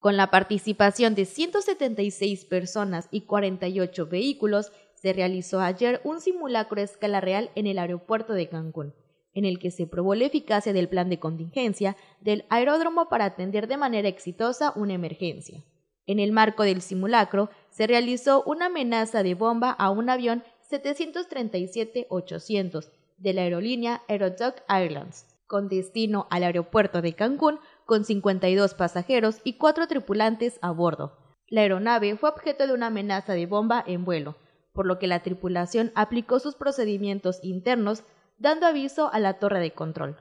Con la participación de 176 personas y 48 vehículos, se realizó ayer un simulacro a escala real en el aeropuerto de Cancún, en el que se probó la eficacia del plan de contingencia del aeródromo para atender de manera exitosa una emergencia. En el marco del simulacro, se realizó una amenaza de bomba a un avión 737-800 de la aerolínea AeroDog Airlines, con destino al aeropuerto de Cancún, con 52 pasajeros y 4 tripulantes a bordo. La aeronave fue objeto de una amenaza de bomba en vuelo, por lo que la tripulación aplicó sus procedimientos internos dando aviso a la torre de control.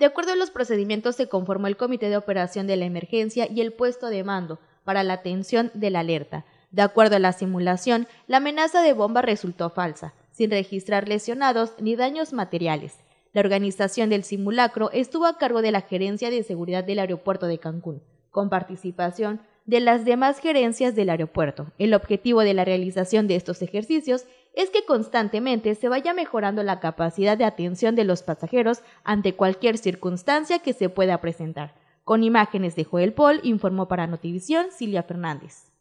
De acuerdo a los procedimientos se conformó el Comité de Operación de la Emergencia y el puesto de mando para la atención de la alerta. De acuerdo a la simulación, la amenaza de bomba resultó falsa, sin registrar lesionados ni daños materiales. La organización del simulacro estuvo a cargo de la Gerencia de Seguridad del Aeropuerto de Cancún, con participación de las demás gerencias del aeropuerto. El objetivo de la realización de estos ejercicios es que constantemente se vaya mejorando la capacidad de atención de los pasajeros ante cualquier circunstancia que se pueda presentar. Con imágenes de Joel Paul, informó para Notivisión Silvia Fernández.